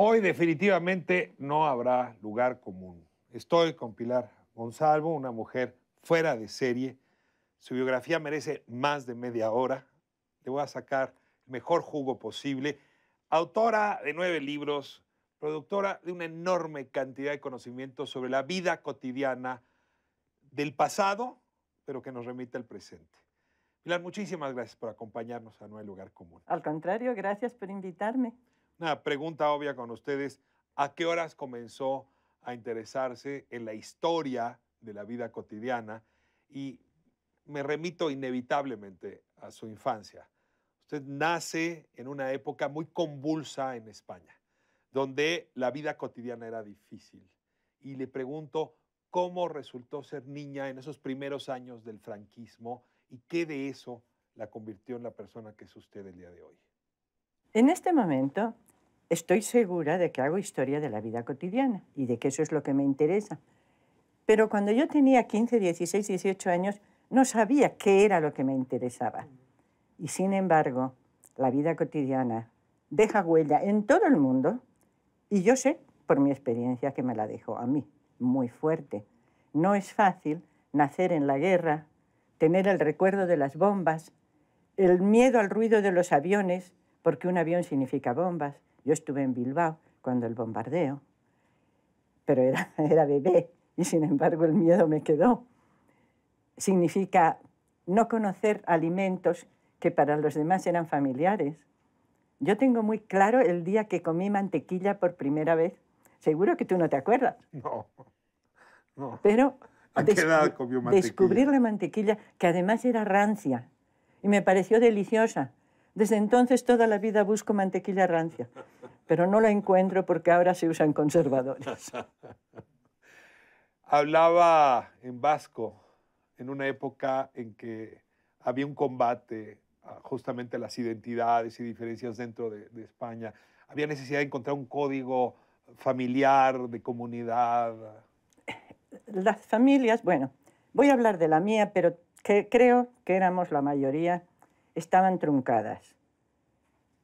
Hoy definitivamente no habrá lugar común. Estoy con Pilar Gonzalvo, una mujer fuera de serie. Su biografía merece más de media hora. Le voy a sacar el mejor jugo posible. Autora de nueve libros, productora de una enorme cantidad de conocimientos sobre la vida cotidiana del pasado, pero que nos remite al presente. Pilar, muchísimas gracias por acompañarnos a No lugar común. Al contrario, gracias por invitarme. Una pregunta obvia con ustedes, ¿a qué horas comenzó a interesarse en la historia de la vida cotidiana? Y me remito inevitablemente a su infancia. Usted nace en una época muy convulsa en España, donde la vida cotidiana era difícil. Y le pregunto, ¿cómo resultó ser niña en esos primeros años del franquismo y qué de eso la convirtió en la persona que es usted el día de hoy? En este momento estoy segura de que hago historia de la vida cotidiana y de que eso es lo que me interesa. Pero cuando yo tenía 15, 16, 18 años, no sabía qué era lo que me interesaba. Y sin embargo, la vida cotidiana deja huella en todo el mundo y yo sé por mi experiencia que me la dejó a mí, muy fuerte. No es fácil nacer en la guerra, tener el recuerdo de las bombas, el miedo al ruido de los aviones, porque un avión significa bombas. Yo estuve en Bilbao cuando el bombardeo, pero era, bebé y sin embargo el miedo me quedó. Significa no conocer alimentos que para los demás eran familiares. Yo tengo muy claro el día que comí mantequilla por primera vez. Seguro que tú no te acuerdas. No, no. Pero ¿A qué descubrir la mantequilla, que además era rancia, y me pareció deliciosa. Desde entonces toda la vida busco mantequilla rancia, pero no la encuentro porque ahora se usan conservadores. Hablaba en vasco en una época en que había un combate justamente a las identidades y diferencias dentro de, España. Había necesidad de encontrar un código familiar, de comunidad. Eh, las familias, bueno, voy a hablar de la mía, pero creo que éramos la mayoría estaban truncadas.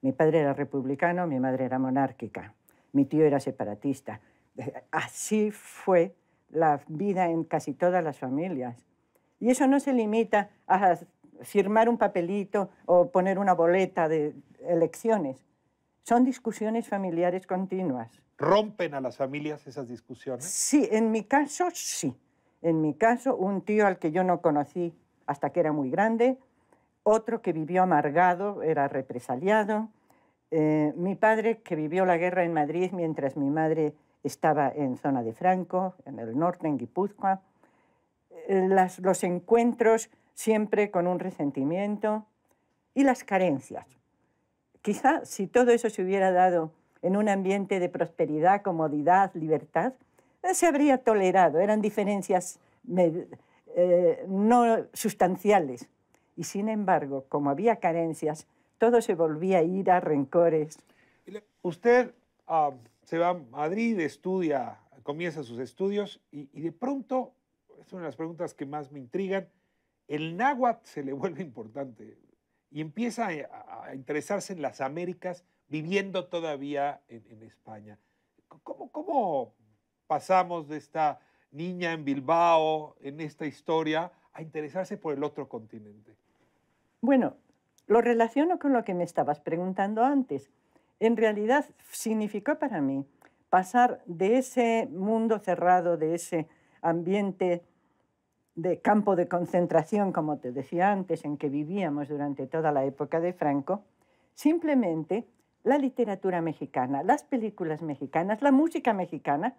Mi padre era republicano, mi madre era monárquica, mi tío era separatista. Eh, así fue la vida en casi todas las familias. Y eso no se limita a firmar un papelito o poner una boleta de elecciones. Son discusiones familiares continuas. ¿Rompen a las familias esas discusiones? Sí, en mi caso sí. En mi caso, un tío al que yo no conocí hasta que era muy grande, otro que vivió amargado era represaliado, eh, mi padre que vivió la guerra en Madrid mientras mi madre estaba en zona de Franco, en el norte, en Guipúzcoa, eh, los encuentros siempre con un resentimiento y las carencias. Quizá si todo eso se hubiera dado en un ambiente de prosperidad, comodidad, libertad, eh, se habría tolerado, eran diferencias no sustanciales y sin embargo, como había carencias, todo se volvía a ir a rencores. Usted ah, se va a Madrid, estudia, comienza sus estudios y, de pronto, es una de las preguntas que más me intrigan, el náhuatl se le vuelve importante y empieza a, interesarse en las Américas viviendo todavía en, España. ¿Cómo, pasamos de esta niña en Bilbao, en esta historia, a interesarse por el otro continente? Bueno, lo relaciono con lo que me estabas preguntando antes. En realidad significó para mí pasar de ese mundo cerrado, de ese ambiente de campo de concentración, como te decía antes, en que vivíamos durante toda la época de Franco, simplemente la literatura mexicana, las películas mexicanas, la música mexicana,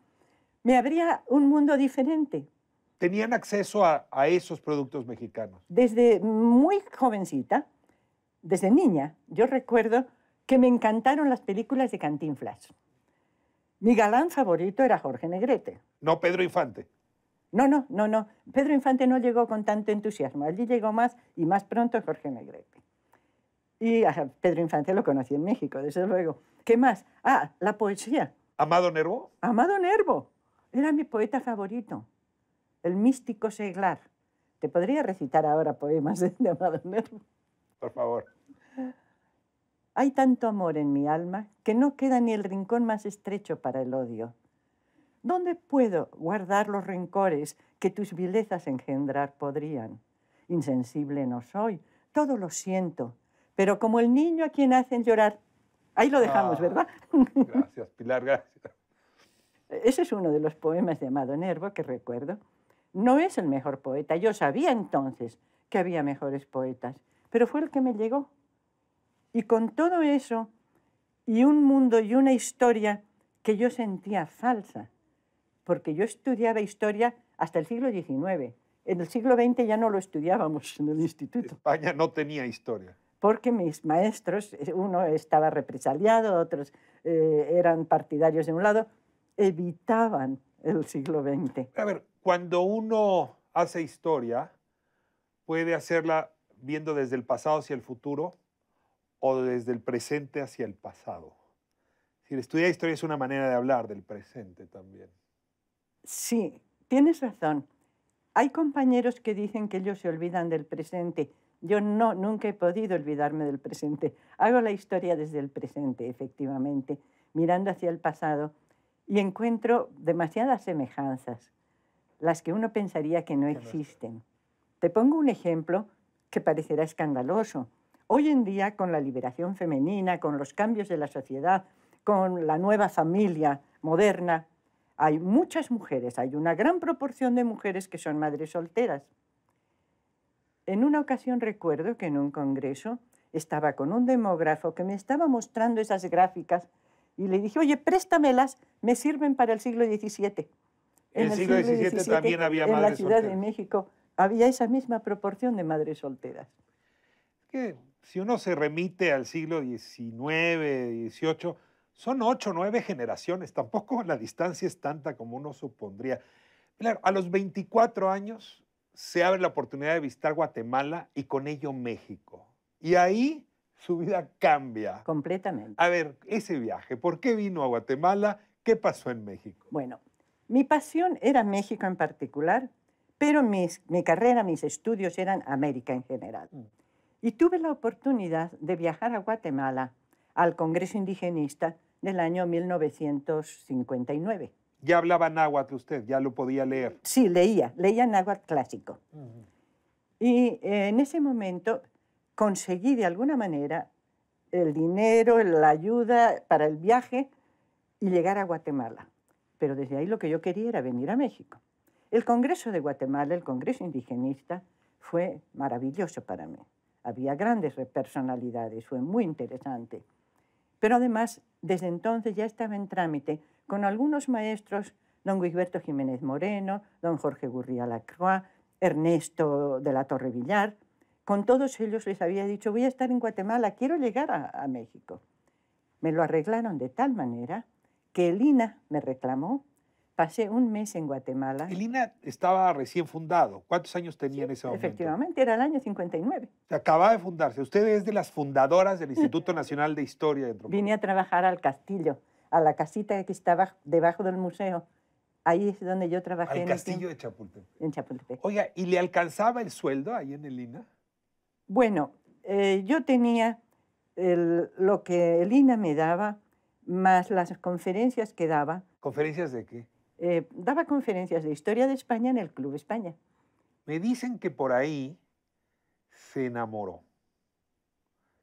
me abría un mundo diferente, tenían acceso a, esos productos mexicanos? Desde muy jovencita, desde niña, yo recuerdo que me encantaron las películas de Cantinflas. Mi galán favorito era Jorge Negrete. No Pedro Infante. No, no, no, no. Pedro Infante no llegó con tanto entusiasmo. Allí llegó más y más pronto Jorge Negrete. Y a Pedro Infante lo conocí en México, desde luego. ¿Qué más? Ah, la poesía. Amado Nervo. Amado Nervo. Era mi poeta favorito el místico seglar. Te podría recitar ahora poemas de, Amado Nervo. Por favor. Hay tanto amor en mi alma que no queda ni el rincón más estrecho para el odio. ¿Dónde puedo guardar los rencores que tus vilezas engendrar podrían? Insensible no soy, todo lo siento, pero como el niño a quien hacen llorar, ahí lo dejamos, ah, ¿verdad? Gracias, Pilar, gracias. Ese es uno de los poemas de Amado Nervo que recuerdo no es el mejor poeta. Yo sabía entonces que había mejores poetas, pero fue el que me llegó. Y con todo eso, y un mundo y una historia que yo sentía falsa, porque yo estudiaba historia hasta el siglo XIX. En el siglo XX ya no lo estudiábamos en el instituto. España no tenía historia. Porque mis maestros, eh, uno estaba represaliado, otros eh, eran partidarios de un lado, evitaban el siglo XX. A ver, cuando uno hace historia, puede hacerla viendo desde el pasado hacia el futuro o desde el presente hacia el pasado. Si estudiar historia es una manera de hablar del presente también. Sí, tienes razón. Hay compañeros que dicen que ellos se olvidan del presente. Yo no, nunca he podido olvidarme del presente. Hago la historia desde el presente, efectivamente, mirando hacia el pasado y encuentro demasiadas semejanzas las que uno pensaría que no existen. Te pongo un ejemplo que parecerá escandaloso. Hoy en día, con la liberación femenina, con los cambios de la sociedad, con la nueva familia moderna, hay muchas mujeres, hay una gran proporción de mujeres que son madres solteras. En una ocasión recuerdo que en un congreso estaba con un demógrafo que me estaba mostrando esas gráficas y le dije, oye, préstamelas, me sirven para el siglo XVII en el siglo, XVII, también había madres solteras. En la Ciudad de México había esa misma proporción de madres solteras. Que si uno se remite al siglo XIX, XVIII, son ocho, nueve generaciones. Tampoco la distancia es tanta como uno supondría. Claro, a los 24 años se abre la oportunidad de visitar Guatemala y con ello México. Y ahí su vida cambia. Completamente. A ver, ese viaje, ¿por qué vino a Guatemala? ¿Qué pasó en México? Bueno, mi pasión era México en particular, pero mi carrera, mis estudios eran América en general. Mm. Y tuve la oportunidad de viajar a Guatemala al Congreso Indigenista del año 1959. Ya hablaba náhuatl usted, ya lo podía leer. Sí, leía, leía náhuatl clásico. Y en ese momento conseguí de alguna manera el dinero, la ayuda para el viaje y llegar a Guatemala. Pero desde ahí lo que yo quería era venir a México. El Congreso de Guatemala, el Congreso Indigenista, fue maravilloso para mí. Había grandes personalidades, fue muy interesante. Pero además, desde entonces ya estaba en trámite con algunos maestros, don Guisberto Jiménez Moreno, don Jorge Gurría Lacroix, Ernesto de la Torre Villar. Con todos ellos les había dicho, voy a estar en Guatemala, quiero llegar a, a México. Me lo arreglaron de tal manera que Elina me reclamó. Pasé un mes en Guatemala. Elina estaba recién fundado. ¿Cuántos años tenía en ese momento? Efectivamente, era el año 59. Acababa de fundarse. Usted es de las fundadoras del Instituto Nacional de Historia de Antropología. Vine a trabajar al castillo, a la casita que estaba debajo del museo. Ahí es donde yo trabajé. Al castillo de Chapultepec. En Chapultepec. Oiga, ¿y le alcanzaba el sueldo ahí en Elina? Bueno, eh, yo tenía lo que Elina me daba más las conferencias que daba. ¿Conferencias de qué? Eh, daba conferencias de historia de España en el Club España. Me dicen que por ahí se enamoró,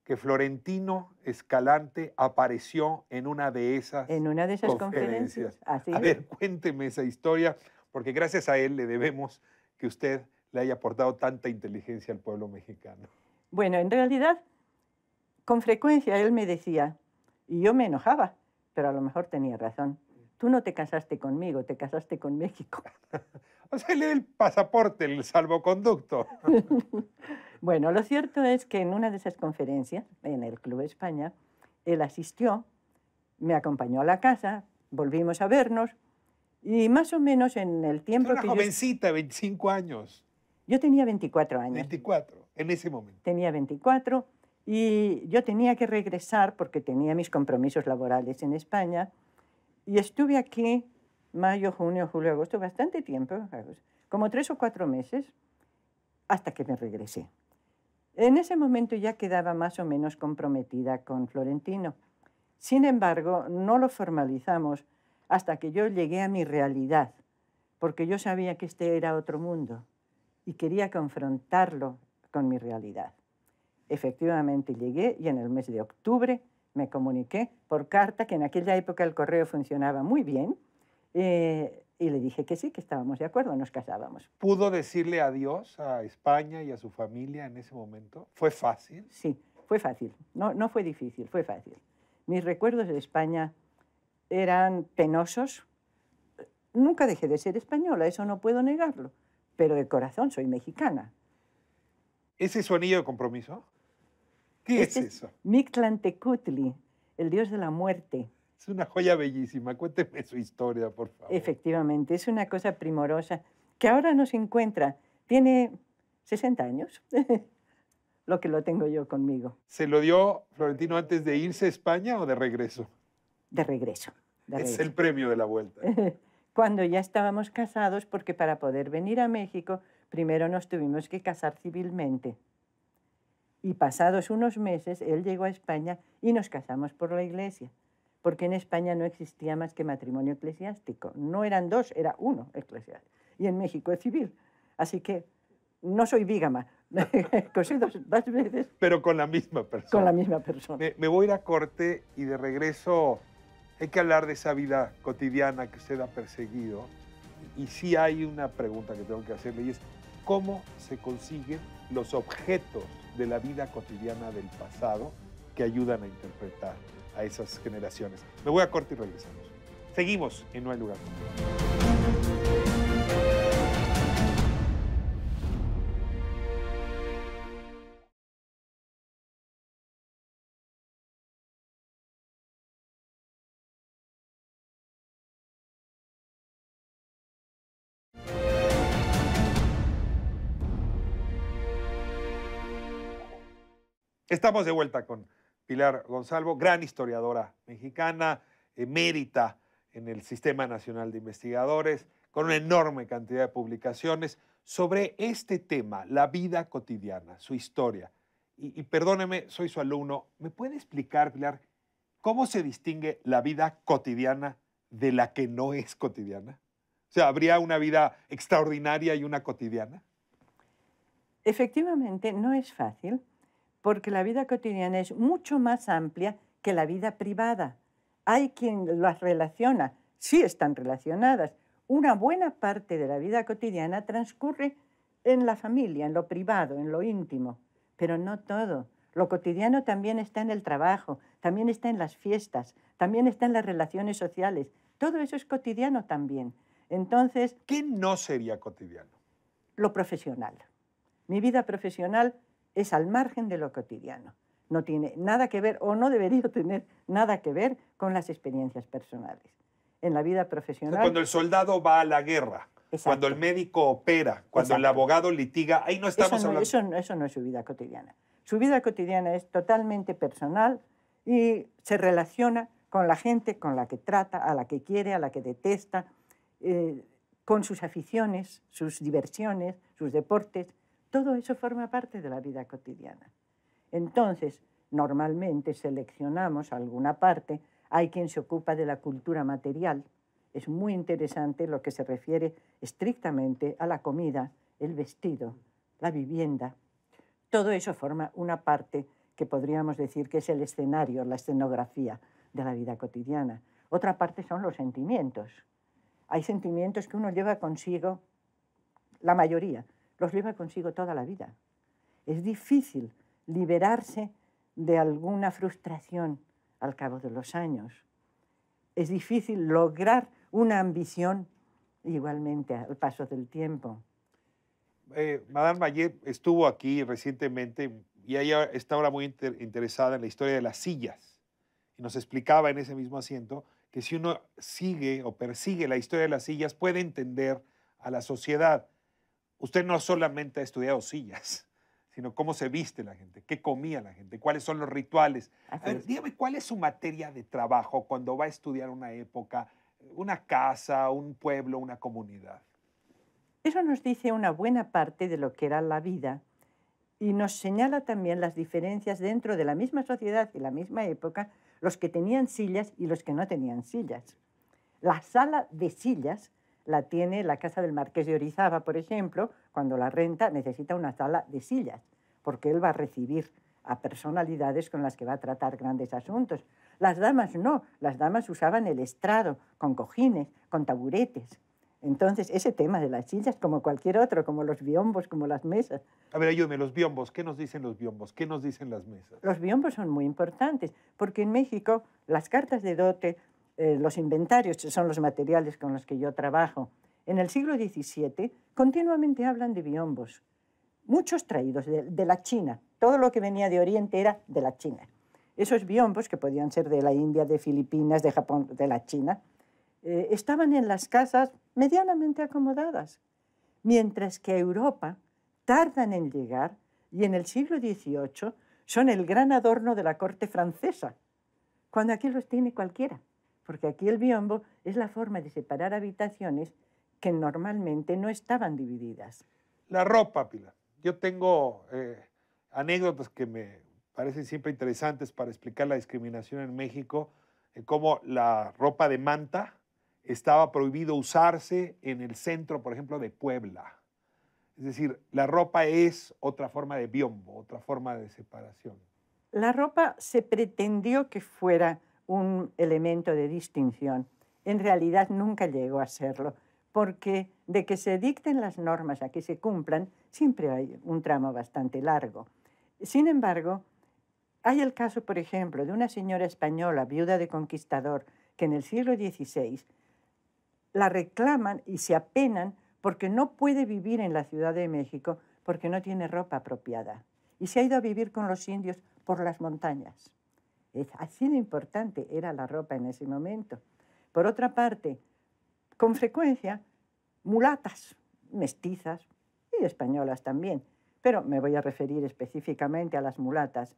que Florentino Escalante apareció en una de esas, en una de esas conferencias. a ver, cuénteme esa historia, porque gracias a él le debemos que usted le haya aportado tanta inteligencia al pueblo mexicano. Bueno, en realidad, con frecuencia él me decía, y yo me enojaba, pero a lo mejor tenía razón. Tú no te casaste conmigo, te casaste con México. o sea, le el pasaporte, el salvoconducto. bueno, lo cierto es que en una de esas conferencias, en el Club España, él asistió, me acompañó a la casa, volvimos a vernos y más o menos en el tiempo... Era jovencita, 25 años. Yo tenía 24 años. 24, en ese momento. Tenía 24 y yo tenía que regresar porque tenía mis compromisos laborales en España y estuve aquí mayo, junio, julio, agosto, bastante tiempo, como tres o cuatro meses, hasta que me regresé. En ese momento ya quedaba más o menos comprometida con Florentino. Sin embargo, no lo formalizamos hasta que yo llegué a mi realidad, porque yo sabía que este era otro mundo y quería confrontarlo con mi realidad. Efectivamente llegué y en el mes de octubre me comuniqué por carta, que en aquella época el correo funcionaba muy bien, eh, y le dije que sí, que estábamos de acuerdo, nos casábamos. ¿Pudo decirle adiós a España y a su familia en ese momento? ¿Fue fácil? Sí, fue fácil. No, no fue difícil, fue fácil. Mis recuerdos de España eran penosos. Nunca dejé de ser española, eso no puedo negarlo, pero de corazón soy mexicana. ¿Ese sonido de compromiso? ¿Qué este es eso? Mictlantecutli, el dios de la muerte. Es una joya bellísima. Cuénteme su historia, por favor. Efectivamente, es una cosa primorosa que ahora nos encuentra. Tiene 60 años, lo que lo tengo yo conmigo. ¿Se lo dio Florentino antes de irse a España o De regreso. De regreso. es el premio de la vuelta. Cuando ya estábamos casados, porque para poder venir a México, primero nos tuvimos que casar civilmente. Y pasados unos meses, él llegó a España y nos casamos por la iglesia, porque en España no existía más que matrimonio eclesiástico. No eran dos, era uno eclesiástico. Y en México es civil. Así que no soy vígama, cosí dos, veces. Pero con la misma persona. Con la misma persona. Me, voy a ir a corte y de regreso hay que hablar de esa vida cotidiana que se da perseguido. Y sí hay una pregunta que tengo que hacerle y es, ¿cómo se consiguen los objetos de la vida cotidiana del pasado que ayudan a interpretar a esas generaciones. Me voy a corte y regresamos. Seguimos en No hay lugar. Estamos de vuelta con Pilar Gonzalvo, gran historiadora mexicana, emérita en el Sistema Nacional de Investigadores, con una enorme cantidad de publicaciones sobre este tema, la vida cotidiana, su historia. Y, y perdóneme, soy su alumno. ¿Me puede explicar, Pilar, cómo se distingue la vida cotidiana de la que no es cotidiana? O sea, ¿habría una vida extraordinaria y una cotidiana? Efectivamente, no es fácil porque la vida cotidiana es mucho más amplia que la vida privada. Hay quien las relaciona, sí están relacionadas. Una buena parte de la vida cotidiana transcurre en la familia, en lo privado, en lo íntimo, pero no todo. Lo cotidiano también está en el trabajo, también está en las fiestas, también está en las relaciones sociales. Todo eso es cotidiano también. Entonces... ¿Qué no sería cotidiano? Lo profesional. Mi vida profesional es al margen de lo cotidiano. No tiene nada que ver o no debería tener nada que ver con las experiencias personales. En la vida profesional... Cuando el soldado va a la guerra, cuando el médico opera, cuando el abogado litiga, ahí no estamos hablando... Eso, no es su vida cotidiana. Su vida cotidiana es totalmente personal y se relaciona con la gente con la que trata, a la que quiere, a la que detesta, eh, con sus aficiones, sus diversiones, sus deportes, todo eso forma parte de la vida cotidiana. Entonces, normalmente seleccionamos alguna parte, hay quien se ocupa de la cultura material, es muy interesante lo que se refiere estrictamente a la comida, el vestido, la vivienda. Todo eso forma una parte que podríamos decir que es el escenario, la escenografía de la vida cotidiana. Otra parte son los sentimientos. Hay sentimientos que uno lleva consigo, la mayoría, los lleva consigo toda la vida. Es difícil liberarse de alguna frustración al cabo de los años. Es difícil lograr una ambición igualmente al paso del tiempo. Eh, Madame Mayer estuvo aquí recientemente y ella está ahora muy interesada en la historia de las sillas. Y nos explicaba en ese mismo asiento que si uno sigue o persigue la historia de las sillas puede entender a la sociedad. Usted no solamente ha estudiado sillas, sino cómo se viste la gente, qué comía la gente, cuáles son los rituales. dígame, ¿cuál es su materia de trabajo cuando va a estudiar una época, una casa, un pueblo, una comunidad? Eso nos dice una buena parte de lo que era la vida y nos señala también las diferencias dentro de la misma sociedad y la misma época, los que tenían sillas y los que no tenían sillas. La sala de sillas la tiene la casa del marqués de Orizaba, por ejemplo, cuando la renta necesita una sala de sillas, porque él va a recibir a personalidades con las que va a tratar grandes asuntos. Las damas no, las damas usaban el estrado, con cojines, con taburetes. Entonces, ese tema de las sillas, como cualquier otro, como los biombos, como las mesas. A ver, ayúdeme, los biombos, ¿qué nos dicen los biombos? ¿Qué nos dicen las mesas? Los biombos son muy importantes, porque en México las cartas de dote, eh, los inventarios, son los materiales con los que yo trabajo, en el siglo XVII, continuamente hablan de biombos, muchos traídos de, la China. Todo lo que venía de Oriente era de la China. Esos biombos, que podían ser de la India, de Filipinas, de Japón, de la China, eh, estaban en las casas medianamente acomodadas, mientras que a Europa tardan en llegar y en el siglo XVIII son el gran adorno de la corte francesa, cuando aquí los tiene cualquiera porque aquí el biombo es la forma de separar habitaciones que normalmente no estaban divididas. La ropa, pila. Yo tengo eh, anécdotas que me parecen siempre interesantes para explicar la discriminación en México, eh, como la ropa de manta estaba prohibido usarse en el centro, por ejemplo, de Puebla. Es decir, la ropa es otra forma de biombo, otra forma de separación. La ropa se pretendió que fuera un elemento de distinción. En realidad nunca llegó a serlo, porque de que se dicten las normas a que se cumplan, siempre hay un tramo bastante largo. Sin embargo, hay el caso, por ejemplo, de una señora española, viuda de conquistador, que en el siglo XVI la reclaman y se apenan porque no puede vivir en la Ciudad de México porque no tiene ropa apropiada. Y se ha ido a vivir con los indios por las montañas así importante era la ropa en ese momento. Por otra parte, con frecuencia, mulatas, mestizas y españolas también, pero me voy a referir específicamente a las mulatas,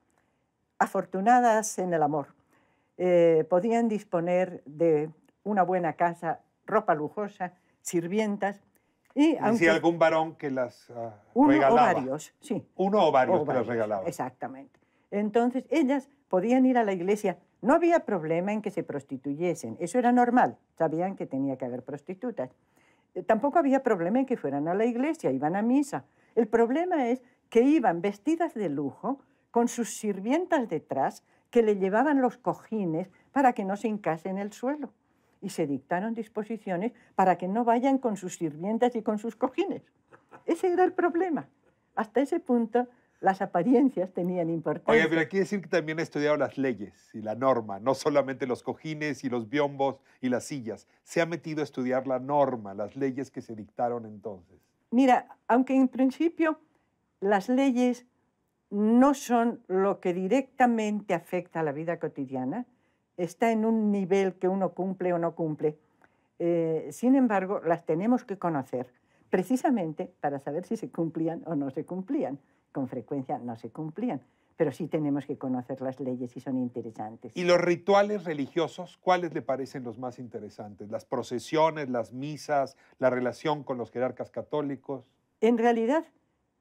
afortunadas en el amor, eh, podían disponer de una buena casa, ropa lujosa, sirvientas. Y, aunque, si algún varón que las regalaba. Ah, Uno o varios, sí. Uno o varios, o varios que las regalaba. Exactamente. Entonces, ellas podían ir a la iglesia. No había problema en que se prostituyesen, eso era normal, sabían que tenía que haber prostitutas. Eh, tampoco había problema en que fueran a la iglesia, iban a misa. El problema es que iban vestidas de lujo, con sus sirvientas detrás, que le llevaban los cojines para que no se hincase en el suelo. Y se dictaron disposiciones para que no vayan con sus sirvientas y con sus cojines. Ese era el problema. Hasta ese punto las apariencias tenían importancia. Oye, pero aquí decir que también ha estudiado las leyes y la norma, no solamente los cojines y los biombos y las sillas. Se ha metido a estudiar la norma, las leyes que se dictaron entonces. Mira, aunque en principio las leyes no son lo que directamente afecta a la vida cotidiana, está en un nivel que uno cumple o no cumple. Eh, sin embargo, las tenemos que conocer precisamente para saber si se cumplían o no se cumplían con frecuencia no se cumplían, pero sí tenemos que conocer las leyes y son interesantes. ¿Y los rituales religiosos, cuáles le parecen los más interesantes? ¿Las procesiones, las misas, la relación con los jerarcas católicos? En realidad,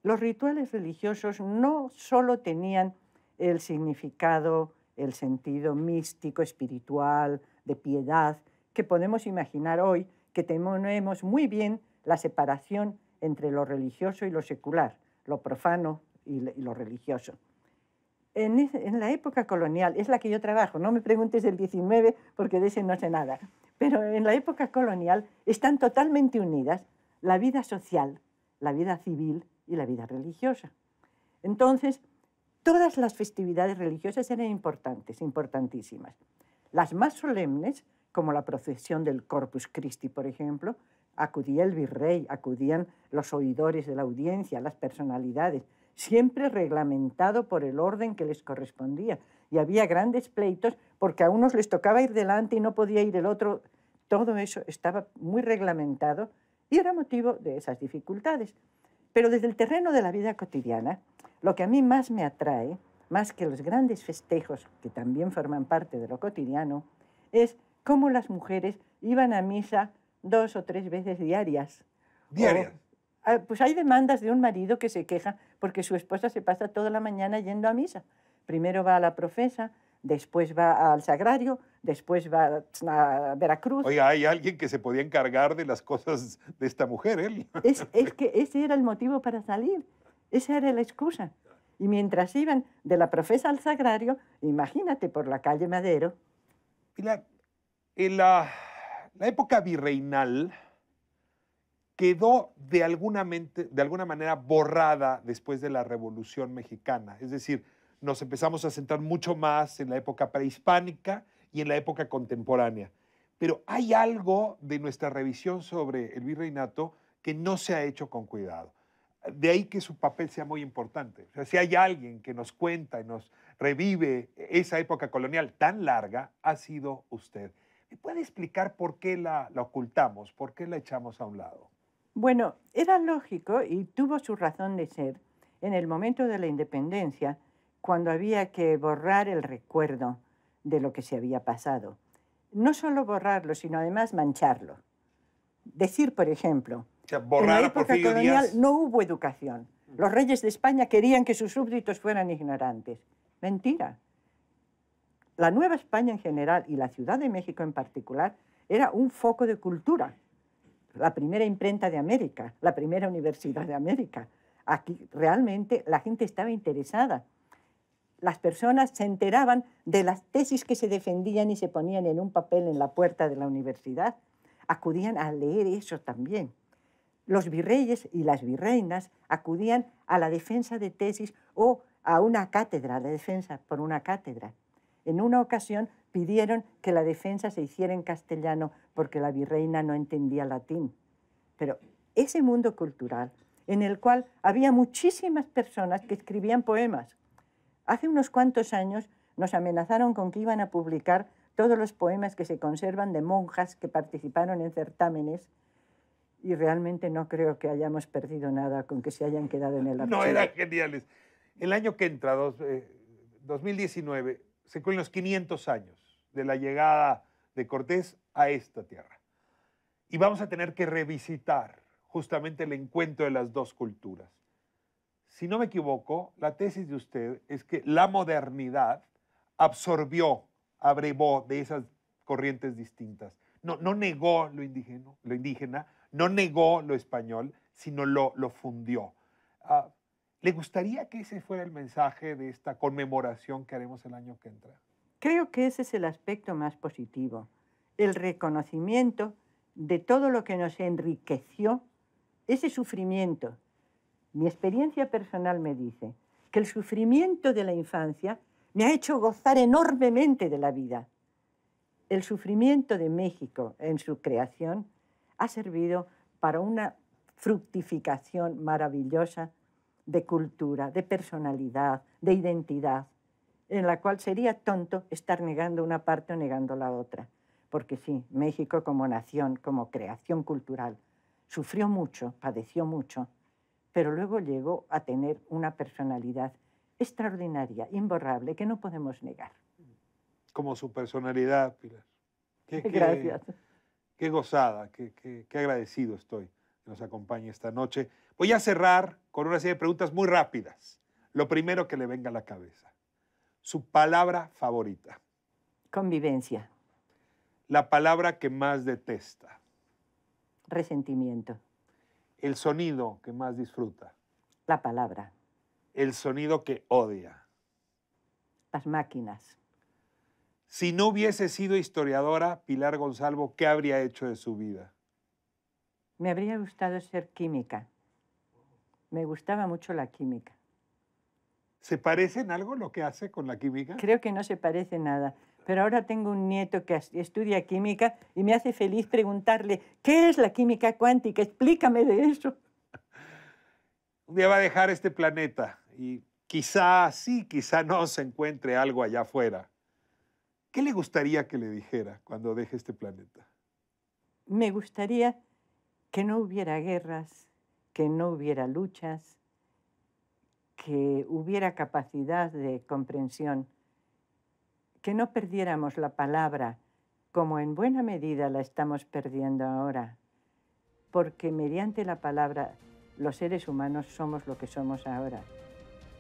los rituales religiosos no solo tenían el significado, el sentido místico, espiritual, de piedad, que podemos imaginar hoy, que tenemos muy bien la separación entre lo religioso y lo secular lo profano y, lo religioso. En, la época colonial, es la que yo trabajo, no me preguntes del 19 porque de ese no sé nada, pero en la época colonial están totalmente unidas la vida social, la vida civil y la vida religiosa. Entonces, todas las festividades religiosas eran importantes, importantísimas. Las más solemnes, como la procesión del Corpus Christi, por ejemplo, Acudía el virrey, acudían los oidores de la audiencia, las personalidades, siempre reglamentado por el orden que les correspondía. Y había grandes pleitos porque a unos les tocaba ir delante y no podía ir el otro. Todo eso estaba muy reglamentado y era motivo de esas dificultades. Pero desde el terreno de la vida cotidiana, lo que a mí más me atrae, más que los grandes festejos que también forman parte de lo cotidiano, es cómo las mujeres iban a misa dos o tres veces diarias. ¿Diarias? pues hay demandas de un marido que se queja porque su esposa se pasa toda la mañana yendo a misa. Primero va a la profesa, después va al sagrario, después va a Veracruz. Oiga, hay alguien que se podía encargar de las cosas de esta mujer, él. Es, es que ese era el motivo para salir, esa era la excusa. Y mientras iban de la profesa al sagrario, imagínate por la calle Madero. Y en la la época virreinal quedó de alguna, mente, de alguna manera borrada después de la Revolución Mexicana. Es decir, nos empezamos a centrar mucho más en la época prehispánica y en la época contemporánea. Pero hay algo de nuestra revisión sobre el virreinato que no se ha hecho con cuidado. De ahí que su papel sea muy importante. si hay alguien que nos cuenta y nos revive esa época colonial tan larga, ha sido usted puede explicar por qué la, ocultamos, por qué la echamos a un lado? Bueno, era lógico y tuvo su razón de ser en el momento de la independencia, cuando había que borrar el recuerdo de lo que se había pasado. No solo borrarlo, sino además mancharlo. Decir, por ejemplo, en la época colonial no hubo educación. Los reyes de España querían que sus súbditos fueran ignorantes. Mentira. La Nueva España en general y la Ciudad de México en particular era un foco de cultura. La primera imprenta de América, la primera universidad de América. Aquí realmente la gente estaba interesada. Las personas se enteraban de las tesis que se defendían y se ponían en un papel en la puerta de la universidad. Acudían a leer eso también. Los virreyes y las virreinas acudían a la defensa de tesis o a una cátedra, la defensa por una cátedra. En una ocasión pidieron que la defensa se hiciera en castellano porque la virreina no entendía latín. Pero ese mundo cultural en el cual había muchísimas personas que escribían poemas. Hace unos cuantos años nos amenazaron con que iban a publicar todos los poemas que se conservan de monjas que participaron en certámenes y realmente no creo que hayamos perdido nada con que se hayan quedado en el archivo. No, eran geniales. El año que entra, 2019, se los 500 años de la llegada de Cortés a esta tierra. Y vamos a tener que revisitar justamente el encuentro de las dos culturas. Si no me equivoco, la tesis de usted es que la modernidad absorbió, abrevó de esas corrientes distintas. No, no negó lo, indígena, lo indígena, no negó lo español, sino lo, fundió. Ah, ¿Le gustaría que ese fuera el mensaje de esta conmemoración que haremos el año que entra? Creo que ese es el aspecto más positivo, el reconocimiento de todo lo que nos enriqueció ese sufrimiento. Mi experiencia personal me dice que el sufrimiento de la infancia me ha hecho gozar enormemente de la vida. El sufrimiento de México en su creación ha servido para una fructificación maravillosa de cultura, de personalidad, de identidad, en la cual sería tonto estar negando una parte o negando la otra. Porque sí, México como nación, como creación cultural, sufrió mucho, padeció mucho, pero luego llegó a tener una personalidad extraordinaria, imborrable, que no podemos negar. Como su personalidad, Pilar. Gracias. Qué, gozada, qué, qué agradecido estoy que nos acompañe esta noche. Voy a cerrar con una serie de preguntas muy rápidas. Lo primero que le venga a la cabeza. Su palabra favorita. Convivencia. La palabra que más detesta. Resentimiento. El sonido que más disfruta. La palabra. El sonido que odia. Las máquinas. Si no hubiese sido historiadora, Pilar Gonzalvo, ¿qué habría hecho de su vida? Me habría gustado ser química. Me gustaba mucho la química. ¿Se parece en algo lo que hace con la química? Creo que no se parece nada. Pero ahora tengo un nieto que estudia química y me hace feliz preguntarle, ¿qué es la química cuántica? Explícame de eso. Un día va a dejar este planeta y quizá sí, quizá no se encuentre algo allá afuera. ¿Qué le gustaría que le dijera cuando deje este planeta? Me gustaría que no hubiera guerras, que no hubiera luchas, que hubiera capacidad de comprensión, que no perdiéramos la palabra como en buena medida la estamos perdiendo ahora, porque mediante la palabra los seres humanos somos lo que somos ahora.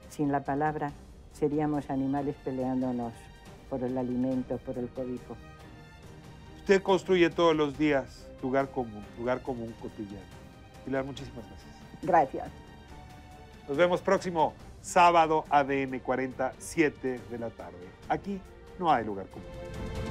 Sin la palabra seríamos animales peleándonos por el alimento, por el cobijo. Usted construye todos los días lugar común, lugar común cotidiano. Pilar, muchísimas gracias. Gracias. Nos vemos próximo sábado 40, 47 de la tarde. Aquí no hay lugar común.